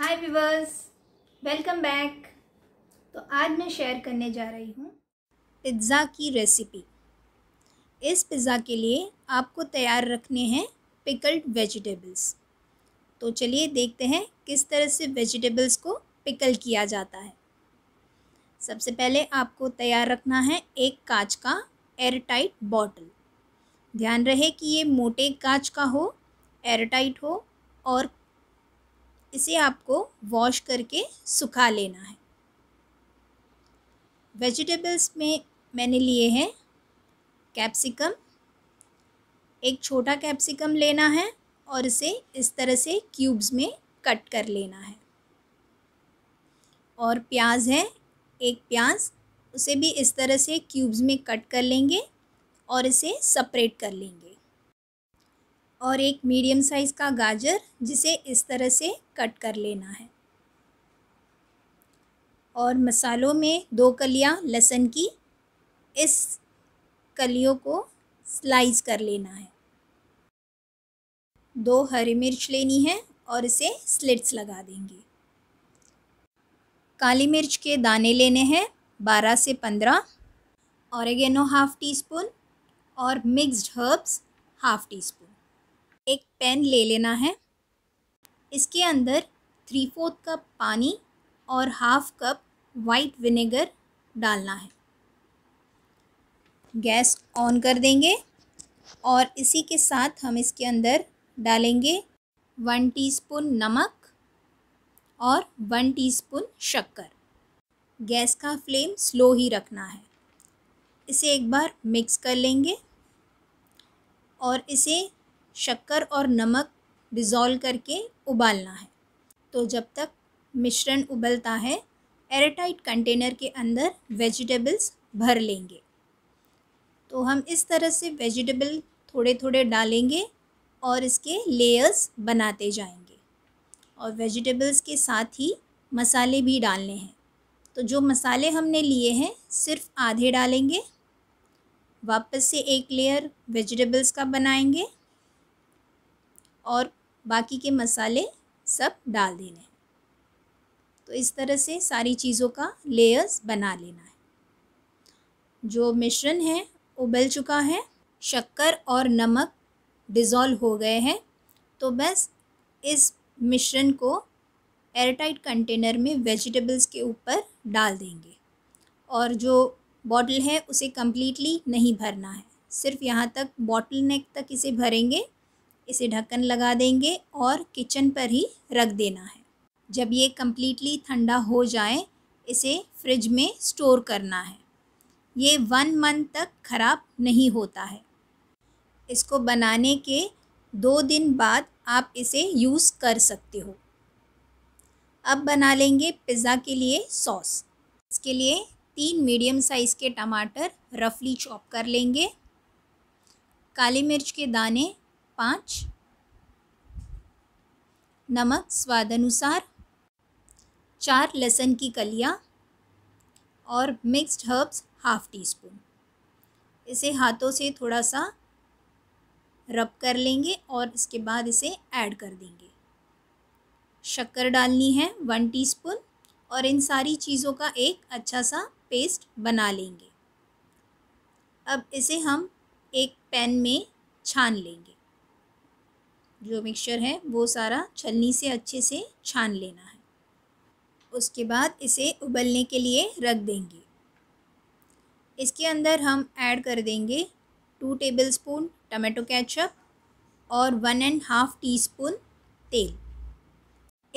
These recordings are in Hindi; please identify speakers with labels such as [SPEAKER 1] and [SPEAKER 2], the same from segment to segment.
[SPEAKER 1] हाय व्यूवर्स वेलकम बैक तो आज मैं शेयर करने जा रही हूँ पिज़्ज़ा की रेसिपी इस पिज़्ज़ा के लिए आपको तैयार रखने हैं पिकल्ड वेजिटेबल्स तो चलिए देखते हैं किस तरह से वेजिटेबल्स को पिकल किया जाता है सबसे पहले आपको तैयार रखना है एक कांच का एयरटाइट बॉटल ध्यान रहे कि ये मोटे कांच का हो एयरटाइट हो और इसे आपको वॉश करके सुखा लेना है वेजिटेबल्स में मैंने लिए हैं कैप्सिकम एक छोटा कैप्सिकम लेना है और इसे इस तरह से क्यूब्स में कट कर लेना है और प्याज है एक प्याज उसे भी इस तरह से क्यूब्स में कट कर लेंगे और इसे सेपरेट कर लेंगे और एक मीडियम साइज़ का गाजर जिसे इस तरह से कट कर लेना है और मसालों में दो कलियां लहसुन की इस कलियों को स्लाइस कर लेना है दो हरी मिर्च लेनी है और इसे स्लिट्स लगा देंगे काली मिर्च के दाने लेने हैं बारह से पंद्रह औरगेनो हाफ़ टी स्पून और mixed herbs half teaspoon एक पेन ले लेना है इसके अंदर थ्री फोर्थ कप पानी और हाफ कप वाइट विनेगर डालना है गैस ऑन कर देंगे और इसी के साथ हम इसके अंदर डालेंगे वन टीस्पून नमक और वन टीस्पून शक्कर गैस का फ्लेम स्लो ही रखना है इसे एक बार मिक्स कर लेंगे और इसे शक्कर और नमक डिज़ोल्व करके उबालना है तो जब तक मिश्रण उबलता है एयरटाइट कंटेनर के अंदर वेजिटेबल्स भर लेंगे तो हम इस तरह से वेजिटेबल थोड़े थोड़े डालेंगे और इसके लेयर्स बनाते जाएंगे और वेजिटेबल्स के साथ ही मसाले भी डालने हैं तो जो मसाले हमने लिए हैं सिर्फ आधे डालेंगे वापस से एक लेयर वेजिटेबल्स का बनाएंगे और बाकी के मसाले सब डाल देने तो इस तरह से सारी चीज़ों का लेयर्स बना लेना है जो मिश्रण है उबल चुका है शक्कर और नमक डिज़ोल्व हो गए हैं तो बस इस मिश्रण को एयरटाइट कंटेनर में वेजिटेबल्स के ऊपर डाल देंगे और जो बॉटल है उसे कम्प्लीटली नहीं भरना है सिर्फ यहाँ तक बॉटल नेक तक इसे भरेंगे इसे ढक्कन लगा देंगे और किचन पर ही रख देना है जब ये कम्प्लीटली ठंडा हो जाए इसे फ्रिज में स्टोर करना है ये वन मंथ तक ख़राब नहीं होता है इसको बनाने के दो दिन बाद आप इसे यूज़ कर सकते हो अब बना लेंगे पिज़्ज़ा के लिए सॉस इसके लिए तीन मीडियम साइज़ के टमाटर रफली चॉप कर लेंगे काली मिर्च के दाने पाँच नमक स्वाद अनुसार चार लहसुन की कलियाँ और mixed herbs half teaspoon इसे हाथों से थोड़ा सा रब कर लेंगे और इसके बाद इसे ऐड कर देंगे शक्कर डालनी है वन टीस्पून और इन सारी चीज़ों का एक अच्छा सा पेस्ट बना लेंगे अब इसे हम एक पैन में छान लेंगे जो मिक्सचर है वो सारा छलनी से अच्छे से छान लेना है उसके बाद इसे उबलने के लिए रख देंगे इसके अंदर हम ऐड कर देंगे two tablespoon tomato ketchup और one and half teaspoon तेल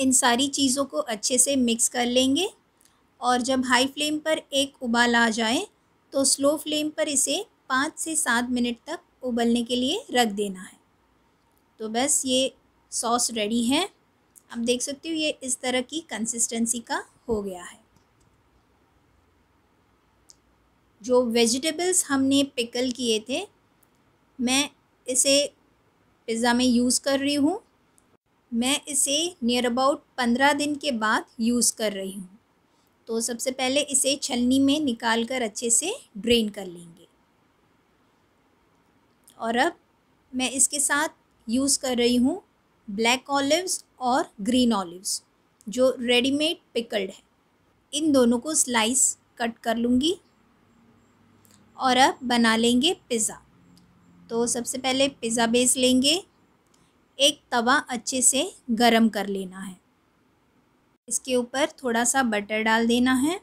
[SPEAKER 1] इन सारी चीज़ों को अच्छे से मिक्स कर लेंगे और जब हाई फ्लेम पर एक उबाल आ जाए तो स्लो फ्लेम पर इसे पाँच से सात मिनट तक उबलने के लिए रख देना है तो बस ये सॉस रेडी है आप देख सकते हो ये इस तरह की कंसिस्टेंसी का हो गया है जो वेजिटेबल्स हमने पिकल किए थे मैं इसे पिज़्ज़ा में यूज़ कर रही हूँ मैं इसे नियर अबाउट पंद्रह दिन के बाद यूज़ कर रही हूँ तो सबसे पहले इसे छलनी में निकाल कर अच्छे से ड्रेन कर लेंगे और अब मैं इसके साथ यूज़ कर रही हूँ ब्लैक ऑलिव्स और ग्रीन ऑलिव्स जो रेडीमेड पिकल्ड है इन दोनों को स्लाइस कट कर लूँगी और अब बना लेंगे पिज़्ज़ा तो सबसे पहले पिज़्ज़ा बेस लेंगे एक तवा अच्छे से गरम कर लेना है इसके ऊपर थोड़ा सा बटर डाल देना है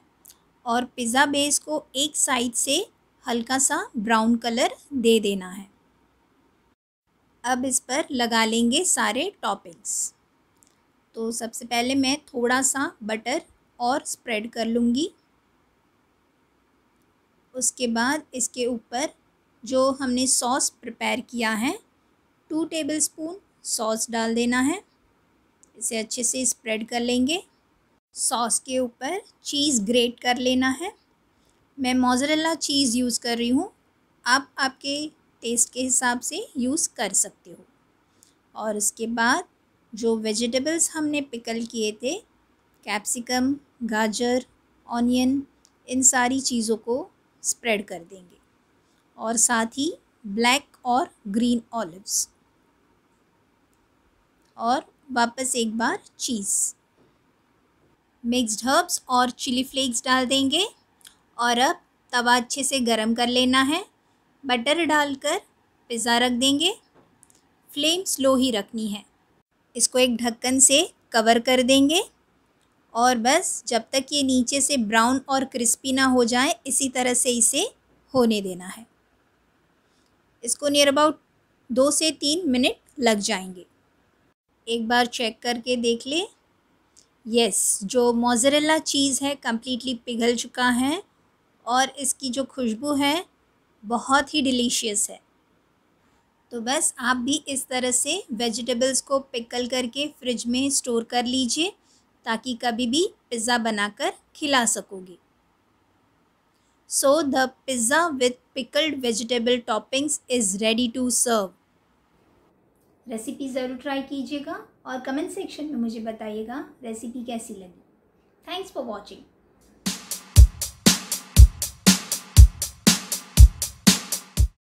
[SPEAKER 1] और पिज़्ज़ा बेस को एक साइड से हल्का सा ब्राउन कलर दे देना है अब इस पर लगा लेंगे सारे टॉपिंग्स तो सबसे पहले मैं थोड़ा सा बटर और स्प्रेड कर लूँगी उसके बाद इसके ऊपर जो हमने सॉस प्रिपेयर किया है टू टेबल स्पून सॉस डाल देना है इसे अच्छे से स्प्रेड कर लेंगे सॉस के ऊपर चीज़ ग्रेट कर लेना है मैं मोज़रेला चीज़ यूज़ कर रही हूँ आप आपके टेस्ट के हिसाब से यूज़ कर सकते हो और उसके बाद जो वेजिटेबल्स हमने पिकल किए थे कैप्सिकम गाजर ऑनियन इन सारी चीज़ों को स्प्रेड कर देंगे और साथ ही ब्लैक और ग्रीन ऑलिव्स और वापस एक बार चीज़ मिक्स्ड हर्ब्स और चिली फ्लेक्स डाल देंगे और अब तवा अच्छे से गरम कर लेना है बटर डालकर पिज़्ज़ा रख देंगे फ्लेम स्लो ही रखनी है इसको एक ढक्कन से कवर कर देंगे और बस जब तक ये नीचे से ब्राउन और क्रिस्पी ना हो जाए इसी तरह से इसे होने देना है इसको नियर अबाउट दो से तीन मिनट लग जाएंगे एक बार चेक करके देख ले यस जो मोज़रेला चीज़ है कम्प्लीटली पिघल चुका है और इसकी जो खुशबू है बहुत ही डिलीशियस है तो बस आप भी इस तरह से वेजिटेबल्स को पिकल करके फ्रिज में स्टोर कर लीजिए ताकि कभी भी पिज़्ज़ा बनाकर खिला सकोगे so the pizza with pickled vegetable toppings is ready to serve recipe ज़रूर ट्राई कीजिएगा और कमेंट सेक्शन में मुझे बताइएगा रेसिपी कैसी लगी थैंक्स फॉर वॉचिंग